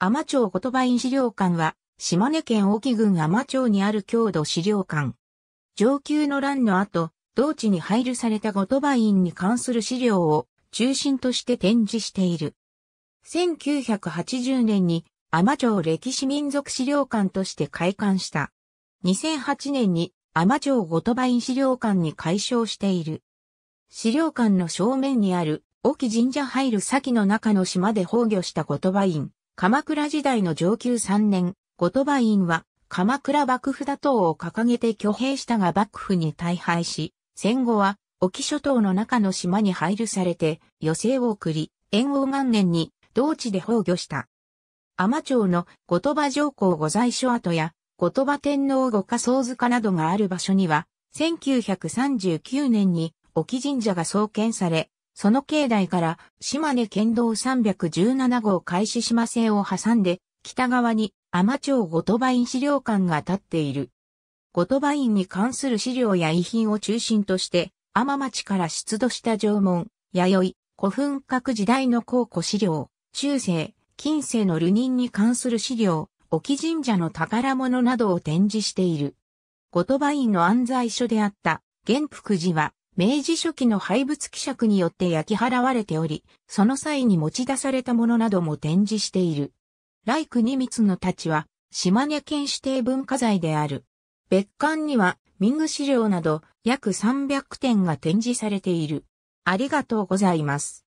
天町言葉院資料館は、島根県沖郡天町にある郷土資料館。上級の乱の後、同地に配慮された言葉院に関する資料を中心として展示している。1980年に天町歴史民族資料館として開館した。2008年に天町言葉院資料館に改称している。資料館の正面にある、沖神社入る先の中の島で崩御した言葉院。鎌倉時代の上級3年、後鳥羽院は、鎌倉幕府打倒を掲げて挙兵したが幕府に大敗し、戦後は、沖諸島の中の島に配慮されて、余生を送り、炎王元年に、同地で崩御した。天町の後鳥羽上皇御在所跡や、後鳥羽天皇御家想塚などがある場所には、1939年に沖神社が創建され、その境内から島根県道317号開始島線を挟んで、北側に天町後鳥羽院資料館が建っている。後鳥羽院に関する資料や遺品を中心として、天町から出土した縄文、弥生、古墳各時代の考古資料、中世、近世の流人に関する資料、沖神社の宝物などを展示している。後鳥羽院の安在所であった、元福寺は、明治初期の廃物希釈によって焼き払われており、その際に持ち出されたものなども展示している。ライクニミツの太刀は、島根県指定文化財である。別館には、民具資料など約300点が展示されている。ありがとうございます。